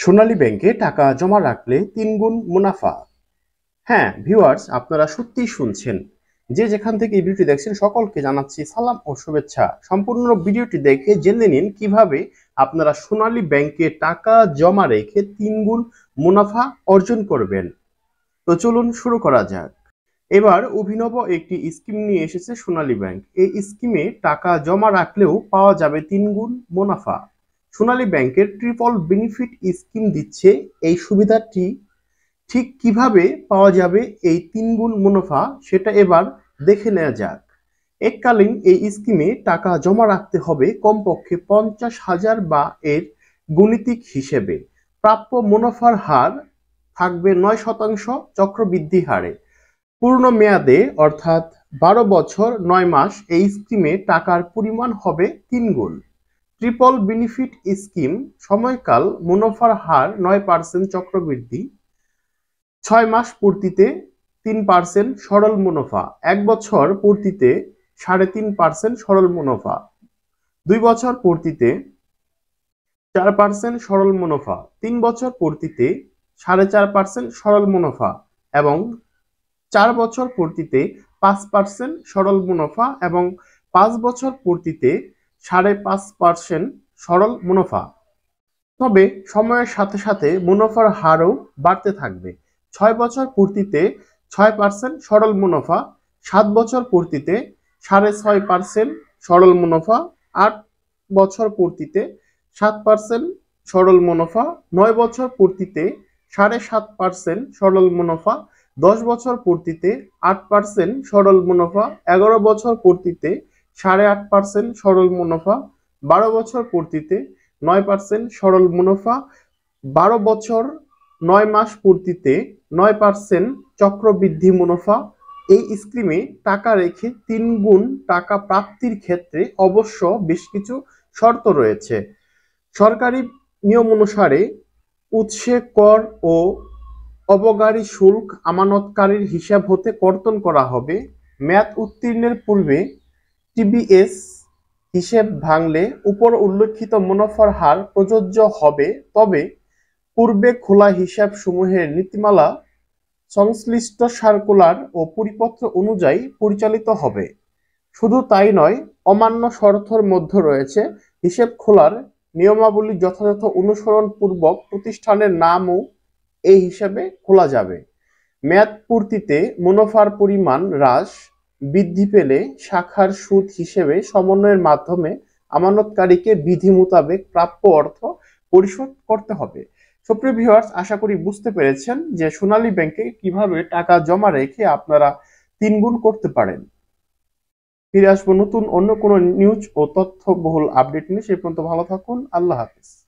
সোনালী ব্যাংকে টাকা জমা রাখলে তিনগুণ মুনাফা হ্যাঁ ভিউয়ার্স আপনারা সত্যিই শুনছেন যে যেখান থেকে এই ভিডিওটি দেখছেন সকলকে জানাচ্ছি সালাম ও শুভেচ্ছা সম্পূর্ণ ভিডিওটি দেখে জেনে নিন কিভাবে আপনারা সোনালী ব্যাংকে টাকা জমা রেখে তিনগুণ মুনাফা অর্জন করবেন তো চলুন শুরু করা যাক এবার অভিনব একটি স্কিম নিয়ে এসেছে সোনালী ব্যাংক এই স্কিমে টাকা জমা রাখলেও পাওয়া যাবে তিনগুণ মুনাফা সোনালী ব্যাংকের ট্রিপল বেনিফিট স্কিম দিচ্ছে এই সুবিধাটি ঠিক কিভাবে পাওয়া যাবে এই তিনগুণ মুনাফা সেটা এবার দেখে নেওয়া যাক এককালীন এই স্কিমে টাকা জমা রাখতে হবে কমপক্ষে পঞ্চাশ হাজার বা এর গণিতিক হিসেবে প্রাপ্য মুনাফার হার থাকবে নয় শতাংশ চক্রবৃদ্ধি হারে পূর্ণ মেয়াদে অর্থাৎ বারো বছর নয় মাস এই স্কিমে টাকার পরিমাণ হবে তিন গুণ ট্রিপল বেনিফিট স্কিম সময়কাল মুনাফার হার নয় পার্সেন্ট চক্রবৃদ্ধি ছয় মাস পূর্তিতে তিন পার্সেন্ট সরল মুনাফা এক বছর পূর্তিতে সাড়ে তিন পার্সেন্ট সরল মুনাফা দুই বছর পূর্তিতে চার পার্সেন্ট সরল মুনাফা তিন বছর পূর্তিতে সাড়ে চার পার্সেন্ট সরল মুনাফা এবং চার বছর পূর্তিতে পাঁচ পার্সেন্ট সরল মুনাফা এবং পাঁচ বছর পূর্তিতে সাড়ে পাঁচ পার্সেন্ট সরল মুনাফা তবে সময়ের সাথে সাথে মুনাফার হারও বাড়তে থাকবে ছয় বছর পূর্তিতে ছয় পার্সেন্ট সরল মুনাফা সাত বছর পূর্তিতে সাড়ে ছয় পার্সেন্ট সরল মুনাফা আট বছর পূর্তিতে সাত পার্সেন্ট সরল মুনাফা নয় বছর পূর্তিতে সাড়ে সাত পার্সেন্ট সরল মুনাফা দশ বছর পূর্তিতে আট পার্সেন্ট সরল মুনাফা এগারো বছর পূর্তিতে সাড়ে আট পার্সেন্ট সরল মুনাফা বারো বছর পূর্তিতে নয় পার্সেন্ট সরল মুনাফা বারো বছর নয় মাস পূর্তিতে নয় পার্সেন্ট চক্রবৃদ্ধি মুনাফা এই স্কিমে টাকা রেখে তিন গুণ টাকা প্রাপ্তির ক্ষেত্রে অবশ্য বেশ কিছু শর্ত রয়েছে সরকারি নিয়ম অনুসারে উৎসে কর ও অবগারী শুল্ক আমানতকারীর হিসাব হতে কর্তন করা হবে ম্যাথ উত্তীর্ণের পূর্বে টিবিএস হিসেব ভাঙলে উপর উল্লেখিত মুনাফার হার প্রযোজ্য হবে তবে পূর্বে খোলা হিসাব সমূহের নীতিমালা সংশ্লিষ্ট সার্কুলার ও পরিপত্র অনুযায়ী পরিচালিত হবে শুধু তাই নয় অমান্য শর্তর মধ্যে রয়েছে হিসেব খোলার নিয়মাবলী যথাযথ অনুসরণ পূর্বক প্রতিষ্ঠানের নামও এই হিসাবে খোলা যাবে মেয়াদ পূর্তিতে মুনাফার পরিমাণ হ্রাস বৃদ্ধি পেলে শাখার সুদ হিসেবে সমন্বয়ের মাধ্যমে আমানতকারীকে বিধি মোতাবেক প্রাপ্য অর্থ পরিশোধ করতে হবে সুপ্রিয় ভিউয়ার্স আশা করি বুঝতে পেরেছেন যে সোনালী ব্যাংকে কিভাবে টাকা জমা রেখে আপনারা তিনগুণ করতে পারেন ফিরে আসবো নতুন অন্য কোনো নিউজ ও তথ্য বহুল আপডেট নিয়ে সে পর্যন্ত ভালো থাকুন আল্লাহ হাফিজ